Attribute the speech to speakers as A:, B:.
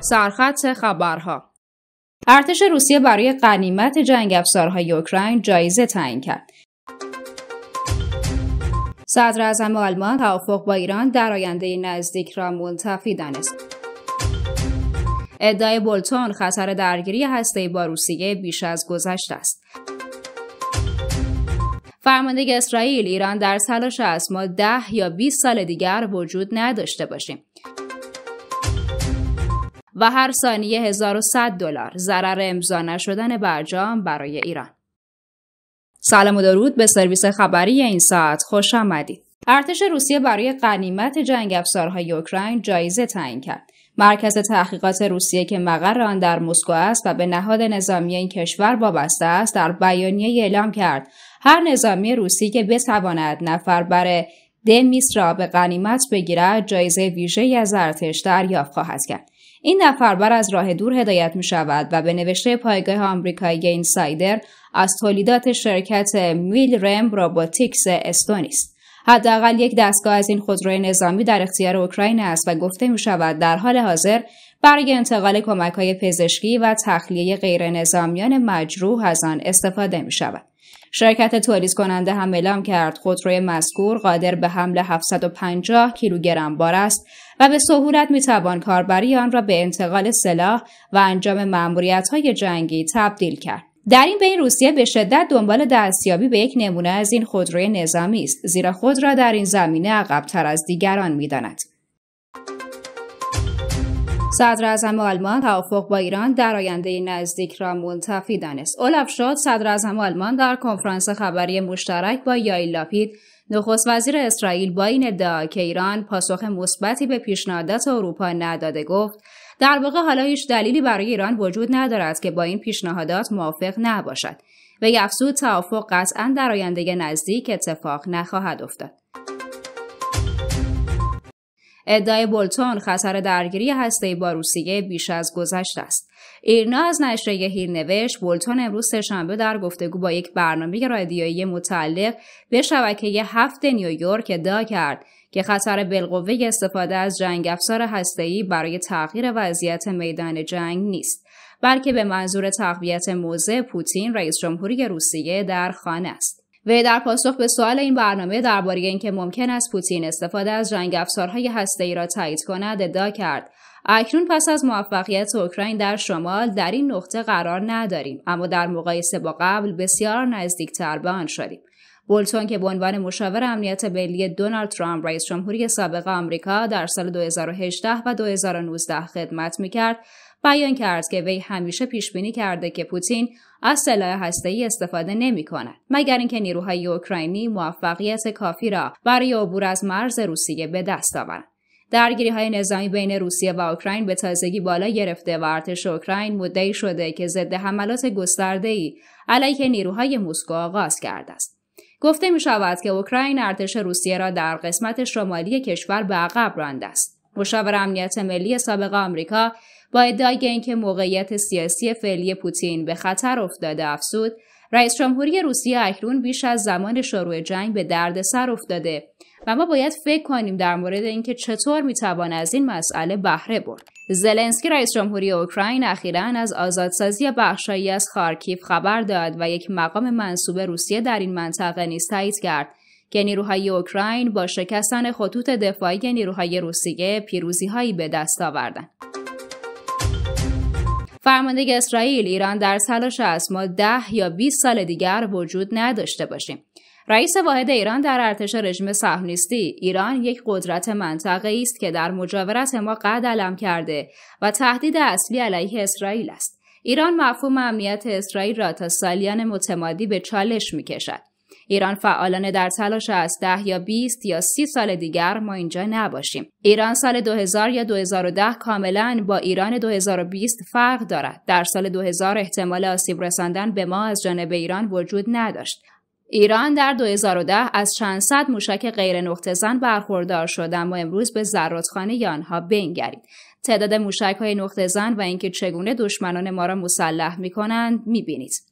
A: سرخط خبرها ارتش روسیه برای قنیمت جنگ افزارهای اوکراین جایزه تعیین کرد. صدر اعظم آلمان توافق با ایران در آینده نزدیک را منتفی دانست. ادعای بولتون خطر درگیری هسته با روسیه بیش از گذشته است. فرمانده اسرائیل ایران در تلاش است ما ده یا 20 سال دیگر وجود نداشته باشیم. و هر ثانیه 1100 دلار ضرر امضا نشدن برجام برای ایران. سلام و درود به سرویس خبری این ساعت خوش آمدید. ارتش روسیه برای قنیمت جنگ افسارهای اوکراین جایزه تعیین کرد. مرکز تحقیقات روسیه که مقر آن در مسکو است و به نهاد نظامی این کشور وابسته است در بیانیه اعلام کرد هر نظامی روسی که بتواند نفر بر دمیس را به قنیمت بگیرد جایزه ویژه از ارتش دریافت خواهد کرد این نفربر از راه دور هدایت می شود و به نوشته پایگاه آمریکایی اینسایدر از تولیدات شرکت میل رم روبوتیکس استونی است حداقل یک دستگاه از این خودروی نظامی در اختیار اوکراین است و گفته می شود در حال حاضر برای انتقال کمک های پزشکی و تخلیه غیرنظامیان مجروح از آن استفاده می شود. شرکت تولید کننده هم اعلام کرد خودروی مذکور قادر به حمل 750 کیلوگرم بار است و به سهولت میتوان کاربری آن را به انتقال سلاح و انجام معمولیت های جنگی تبدیل کرد. در این بین روسیه به شدت دنبال دستیابی به یک نمونه از این خودروی نظامی است زیرا خود را در این زمینه عقبتر از دیگران میداند صدر اعظم آلمان توافق با ایران در آینده نزدیک را منتفی دانست. اولف شد صدر اعظم آلمان در کنفرانس خبری مشترک با یایل لاپید نخست وزیر اسرائیل با این ادعا که ایران پاسخ مثبتی به پیشنهادات اروپا نداده گفت در واقع حالا هیچ دلیلی برای ایران وجود ندارد که با این پیشنهادات موافق نباشد. و افزود توافق قطعا در آینده نزدیک اتفاق نخواهد افتاد. ادعای بولتون خطر درگیری هسته با روسیه بیش از گذشت است ایرنا از نشریه هیل نوشت بولتون امروز سهشنبه در گفتگو با یک برنامه رادیویی متعلق به شبکه هفت نیویورک ادعا کرد که خطر بالقوه استفاده از جنگ افزار هسته‌ای برای تغییر وضعیت میدان جنگ نیست بلکه به منظور تقویت موزه پوتین رئیس جمهوری روسیه در خانه است وی در پاسخ به سوال این برنامه درباره اینکه ممکن است پوتین استفاده از جنگ افزارهای ای را تایید کند ادعا کرد اکنون پس از موفقیت اوکراین در شمال در این نقطه قرار نداریم اما در مقایسه با قبل بسیار نزدیکتر به آن شدیم بولتون که به عنوان مشاور امنیت ملی دونالد ترامپ رئیس جمهوری سابق آمریکا در سال 2018 و 2019 خدمت میکرد بیان کرد که وی همیشه پیش بینی کرده که پوتین از سلاح هسته‌ای استفاده نمی کند مگر اینکه نیروهای اوکراینی موفقیت کافی را برای عبور از مرز روسیه به دست آورند درگیری های نظامی بین روسیه و اوکراین به تازگی بالا گرفته و ارتش اوکراین مدعی شده که ضد حملات گسترده ای علیه نیروهای مسکو آغاز کرده است. گفته می شود که اوکراین ارتش روسیه را در قسمت شمالی کشور به عقب رانده است. مشاور امنیت ملی سابق آمریکا با ادعای اینکه موقعیت سیاسی فعلی پوتین به خطر افتاده افزود رئیس جمهوری روسیه اکنون بیش از زمان شروع جنگ به درد سر افتاده و ما باید فکر کنیم در مورد اینکه چطور میتوان از این مسئله بهره برد زلنسکی رئیس جمهوری اوکراین اخیرا از آزادسازی بخشهایی از خارکیف خبر داد و یک مقام منصوب روسیه در این منطقه نیز تایید کرد که نیروهای اوکراین با شکستن خطوط دفاعی نیروهای روسیه پیروزیهایی به دست آوردند فرمانده اسرائیل ایران در تلاش است ما ده یا 20 سال دیگر وجود نداشته باشیم رئیس واحد ایران در ارتش رژیم صهیونیستی ایران یک قدرت منطقه است که در مجاورت ما قد علم کرده و تهدید اصلی علیه اسرائیل است ایران مفهوم امنیت اسرائیل را تا سالیان متمادی به چالش می کشد. ایران فعالانه در تلاش است ده یا 20 یا سی سال دیگر ما اینجا نباشیم ایران سال 2000 یا 2010 کاملا با ایران 2020 فرق دارد در سال 2000 احتمال آسیب رساندن به ما از جانب ایران وجود نداشت ایران در 2010 از چند صد موشک غیر زن برخوردار شد اما امروز به زراتخانه آنها بنگرید تعداد موشک های نقطه زن و اینکه چگونه دشمنان ما را مسلح می کنند می بینید.